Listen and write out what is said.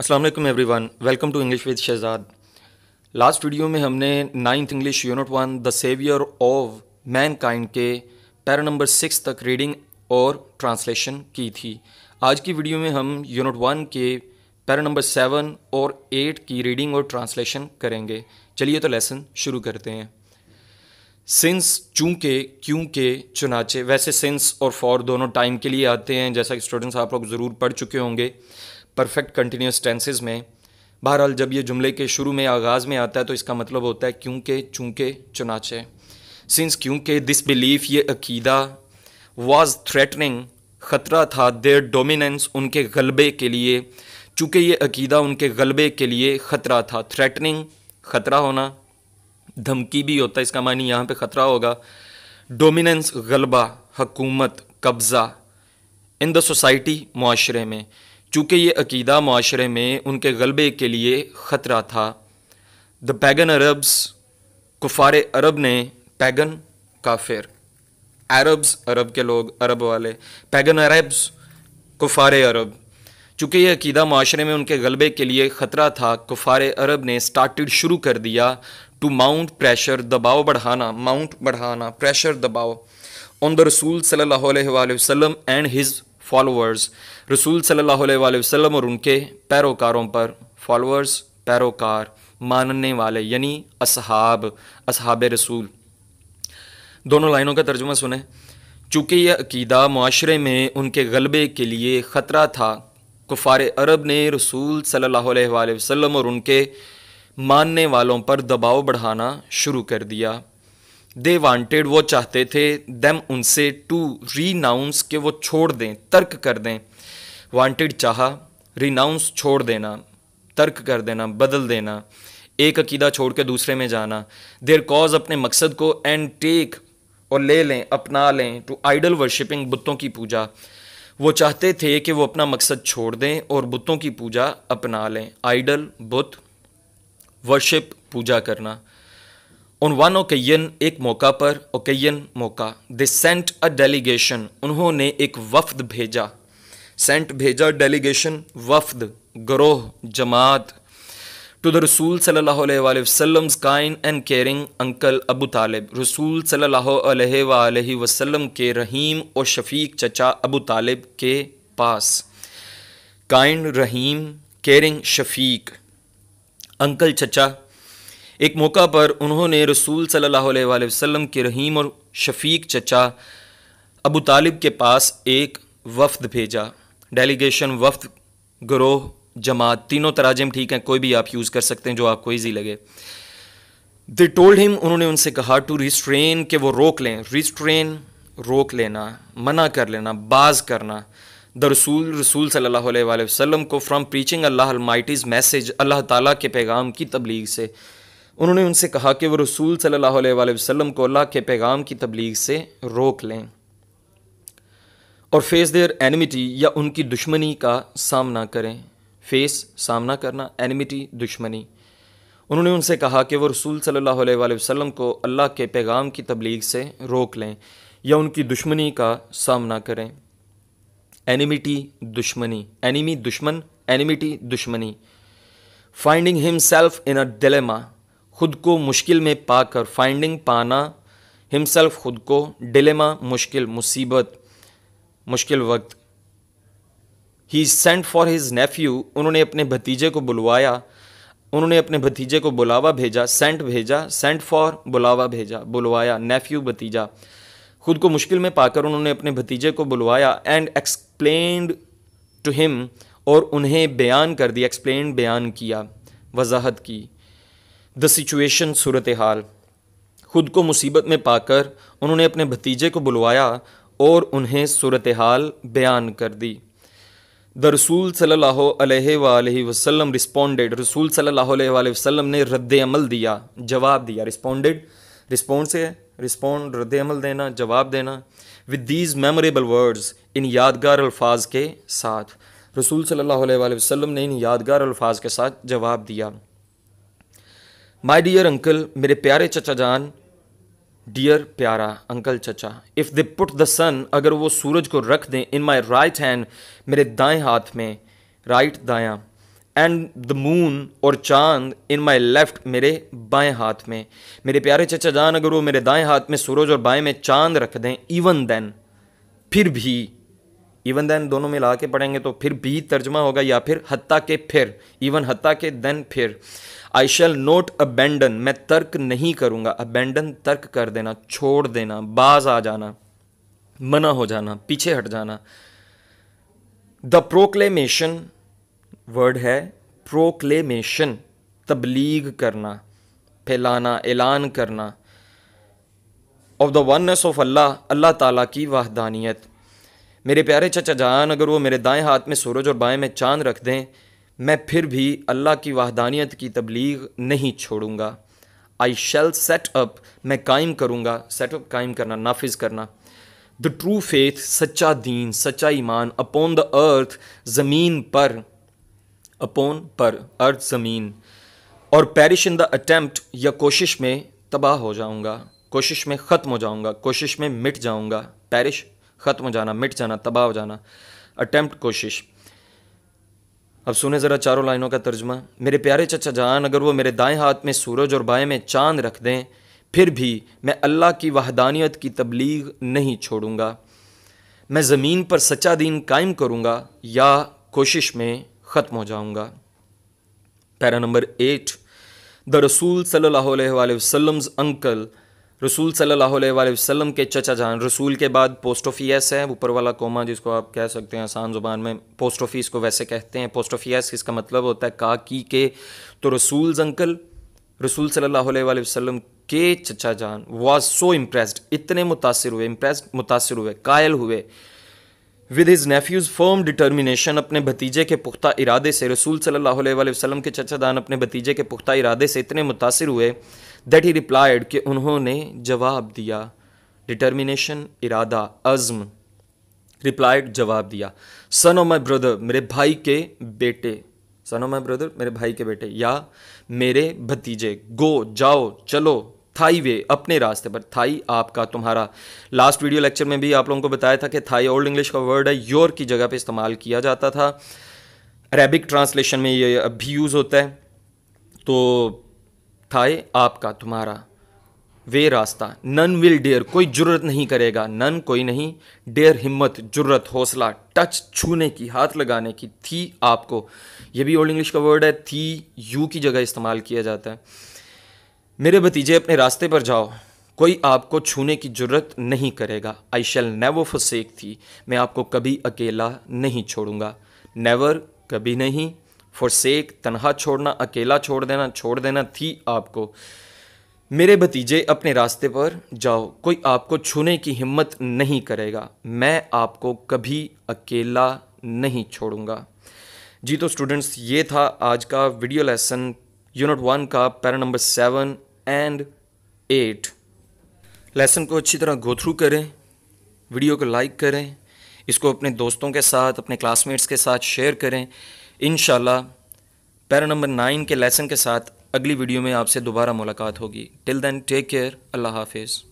Aslam everyone welcome to English with Shahzad last video में हमने ninth English unit one the saviour of mankind के para number six तक reading और translation की थी आज की वीडियो में हम यूनिट वन के पैरा नंबर सेवन और एट की रीडिंग और ट्रांसलेशन करेंगे चलिए तो लेसन शुरू करते हैं सिंस चूँके क्योंकि चुनाचे वैसे सिंस और फॉर दोनों टाइम के लिए आते हैं जैसा कि स्टूडेंट्स आप लोग ज़रूर पढ़ चुके होंगे परफेक्ट कंटिन्यूस टेंसेज में बहरहाल जब ये जुमले के शुरू में आगाज़ में आता है तो इसका मतलब होता है क्योंकि चूँकि चुनाचे सिंस क्योंकि दिस बिलीफ ये अकीदा वाज थ्रेटनिंग ख़तरा था देर डोमिनेंस उनके गलबे के लिए चूँकि ये अकीदा उनके गलबे के लिए ख़तरा था थ्रेटनिंग ख़तरा होना धमकी भी होता है इसका मानी यहाँ पे ख़तरा होगा डोमिनेंस गलबा हकूमत कब्ज़ा इन द सोसाइटी माशरे में चूँकि ये अकीदा माशरे में उनके गलबे के लिए ख़तरा था द पैगन अरब्स कुफार अरब ने पैगन काफिर अरब्स अरब के लोग अरब वाले पैगन अरब्स कुफार अरब चूँकि ये अकीदा माशरे में उनके गलबे के लिए ख़तरा था कुफार अरब ने स्टार्टेड शुरू कर दिया टू माउंट प्रेशर दबाव बढ़ाना माउंट बढ़ाना प्रेशर दबाव ऑन द रसूल सल्ला वसम एंड हिज फॉलोअर्स रसूल सल्लल्लाहु अलैहि वसल्लम और उनके पैरोकारों पर फॉलोअर्स पैरोकार मानने वाले यानी असहाब असहाब रसूल दोनों लाइनों का तर्जुमा सुने चूँकि यह अकीदा माशरे में उनके गलबे के लिए ख़तरा था कुफ़ार अरब ने रसूल सल्लल्लाहु अलैहि वसल्लम और उनके मानने वालों पर दबाव बढ़ाना शुरू कर दिया दे वांटेड वो चाहते थे देम उनसे टू रीनाउंस के वो छोड़ दें तर्क कर दें वांटेड चाहा रिनाउंस छोड़ देना तर्क कर देना बदल देना एक अकीदा छोड़ के दूसरे में जाना देर कॉज अपने मकसद को एंड टेक और ले लें अपना लें टू आइडल वर्शिपिंग बुतों की पूजा वो चाहते थे कि वो अपना मकसद छोड़ दें और बुतों की पूजा अपना लें आइडल बुत वर्शिप पूजा करना On one occasion, एक मौका पर occasion मौका they sent a delegation उन्होंने एक वफद भेजा सेंट भेजा डेलीगेशन वफद ग्रोह जमात टू द रसूल सल्लल्लाहु अलैहि वसल्लम्स काइन एंड केयरिंग अंकल अबू तालिब रसूल सल्लल्लाहु अलैहि वसल्लम के रहीम और शफीक चचा अबू तालिब के पास काइन रहीम केयरिंग शफीक अंकल चचा एक मौका पर उन्होंने रसूल सल्लल्लाहु अलैहि वसल्लम के रहीम और शफीक चचा अबू तालिब के पास एक वफ्द भेजा डेलीगेशन वफ्द ग्रोह जमात तीनों तराजम ठीक हैं कोई भी आप यूज़ कर सकते हैं जो आपको ईजी लगे दे टोल्ड हिम उन्होंने उनसे कहा टू रिस्ट्रेन के वो रोक लें रिस्ट्रेन रोक लेना मना कर लेना बाज करना द रसूल रसूल सल्लल्लाहु अलैहि वसल्लम को फ्रॉम प्रीचिंग अल्लाह माइटीज़ मैसेज अल्लाह ताला के पैगाम की तबलीग से उन्होंने उनसे कहा कि वो रसूल सल्ला अलैहि को अल्लाह के पैगाम की तबलीग से रोक लें और फेस देयर एनिमिटी या उनकी दुश्मनी का सामना करें फेस सामना करना एनिमिटी दुश्मनी उन्होंने उनसे कहा कि वो रसूल सल्ला वसलम को अल्लाह के पैगाम की तबलीग से रोक लें या उनकी दुश्मनी का सामना करें एनिमिटी दुश्मनी एनिमी दुश्मन एनिमिटी दुश्मनी finding himself in a dilemma खुद को मुश्किल में पाकर फाइंडिंग पाना हिमसेल्फ खुद को डिलेमा मुश्किल मुसीबत मुश्किल वक्त ही सेंट फॉर हिज नेफ्यू उन्होंने अपने भतीजे को बुलवाया उन्होंने अपने भतीजे को बुलावा भेजा सेंट भेजा सेंट फॉर बुलावा भेजा बुलवाया नेफ्यू भतीजा खुद को मुश्किल में पाकर उन्होंने अपने भतीजे को बुलवाया एंड एक्सप्लेंड टू हिम और उन्हें बयान कर दिया एक्सप्लेन बयान किया वजाहत की द सिचुएशन सूरत हाल खुद को मुसीबत में पाकर उन्होंने अपने भतीजे को बुलवाया और उन्हें सूरत हाल बयान कर दी द रसूल सल्ला वसलम रिस्पोंडेड रसूल सल्ला वसम ने रद्द अमल दिया जवाब दिया रिस्पोंडेड रिस्पॉन्ड से रिस्पॉन्ड रद्द अमल देना जवाब देना with these memorable words in यादगार अल्फाज के साथ रसूल सल्ला वसम ने इन यादगार अल्फाज के साथ जवाब दिया माई डियर अंकल मेरे प्यारे चचा जान डियर प्यारा अंकल चचा if they put the sun अगर वो सूरज को रख दें इन माई राइट हैंड मेरे दाएं हाथ में राइट दायां एंड द मून और चांद इन माई लेफ्ट मेरे बाएं हाथ में मेरे प्यारे चचा जान अगर वो मेरे दाएं हाथ में सूरज और बाएं में चांद रख दें इवन देन फिर भी इवन देन दोनों मिला के पढ़ेंगे तो फिर भी तर्जमा होगा या फिर हत्ता के फिर इवन हत्ता के देन फिर आई शैल नोट अबेंडन मैं तर्क नहीं करूँगा अबेंडन तर्क कर देना छोड़ देना बाज आ जाना मना हो जाना पीछे हट जाना द प्रोक्लेमेशन वर्ड है प्रोक्लेमेशन तबलीग करना फैलाना ऐलान करना ऑफ द वननेस ऑफ अल्लाह अल्लाह ताला की वाहदानियत मेरे प्यारे चचा जान अगर वो मेरे दाएं हाथ में सूरज और बाएं में चांद रख दें मैं फिर भी अल्लाह की वाहदानियत की तबलीग नहीं छोड़ूंगा आई शेल सेट अप मैं कायम करूँगा सेटअप कायम करना नाफिज करना द ट्रू फेथ सच्चा दीन सच्चा ईमान अपॉन द अर्थ ज़मीन पर अपॉन पर अर्थ ज़मीन और पैरिश इन द अटैम्प्ट या कोशिश में तबाह हो जाऊँगा कोशिश में ख़त्म हो जाऊँगा कोशिश में मिट जाऊँगा पैरिश ख़त्म हो जाना मिट जाना तबाह हो जाना अटैम्प्ट कोशिश अब सुने ज़रा चारों लाइनों का तर्जमा मेरे प्यारे चचा जान अगर वो मेरे दाएं हाथ में सूरज और बाएं में चांद रख दें फिर भी मैं अल्लाह की वहदानियत की तबलीग नहीं छोड़ूंगा मैं ज़मीन पर सच्चा दीन कायम करूंगा या कोशिश में ख़त्म हो जाऊंगा पैरा नंबर एट द रसूल सल्लल्लाहु अलैहि वसल्लम्स अंकल रसूल सल्लल्लाहु अलैहि वसल्लम के चचा जान रसूल के बाद पोस्ट ऑफिस है ऊपर वाला कोमा जिसको आप कह सकते हैं आसान ज़ुबान में पोस्ट ऑफिस को वैसे कहते हैं पोस्ट ऑफिस इसका मतलब होता है काकी के तो रसूल अंकल रसूल सल्लल्लाहु अलैहि वसल्लम के चचा जान वाज सो इम्प्रेस्ड इतने मुतासर हुए इम्प्रेस मुतासर हुए कायल हुए with his nephew's firm determination अपने भतीजे के पुख्ता इरादे से रसूल सल्लल्लाहु अलैहि वसल्लम के चचा जान अपने भतीजे के पुख्ता इरादे से इतने मुतासर हुए दैट ही रिप्लाइड कि उन्होंने जवाब दिया डिटर्मिनेशन इरादा अज़म रिप्लाइड जवाब दिया सन ऑफ माई ब्रदर मेरे भाई के बेटे सन ऑफ माई ब्रदर मेरे भाई के बेटे या मेरे भतीजे गो जाओ चलो थाई वे अपने रास्ते पर थाई आपका तुम्हारा लास्ट वीडियो लेक्चर में भी आप लोगों को बताया था कि थाई ओल्ड इंग्लिश का वर्ड है योर की जगह पे इस्तेमाल किया जाता था अरेबिक ट्रांसलेशन में ये अभी यूज़ होता है तो था आपका तुम्हारा वे रास्ता नन विल डेयर कोई जरूरत नहीं करेगा नन कोई नहीं डेयर हिम्मत जरूरत हौसला टच छूने की हाथ लगाने की थी आपको यह भी ओल्ड इंग्लिश का वर्ड है थी यू की जगह इस्तेमाल किया जाता है मेरे भतीजे अपने रास्ते पर जाओ कोई आपको छूने की जरूरत नहीं करेगा I shall never forsake thee मैं आपको कभी अकेला नहीं छोड़ूंगा नेवर कभी नहीं सेक तनहा छोड़ना अकेला छोड़ देना छोड़ देना थी आपको मेरे भतीजे अपने रास्ते पर जाओ कोई आपको छूने की हिम्मत नहीं करेगा मैं आपको कभी अकेला नहीं छोड़ूंगा जी तो स्टूडेंट्स ये था आज का वीडियो लेसन यूनिट वन का para number seven and eight lesson को अच्छी तरह गो थ्रू करें वीडियो को लाइक करें इसको अपने दोस्तों के साथ अपने क्लासमेट्स के साथ शेयर करें इन पैरा नंबर नाइन के लेसन के साथ अगली वीडियो में आपसे दोबारा मुलाकात होगी टिल देन टेक केयर अल्लाह हाफिज़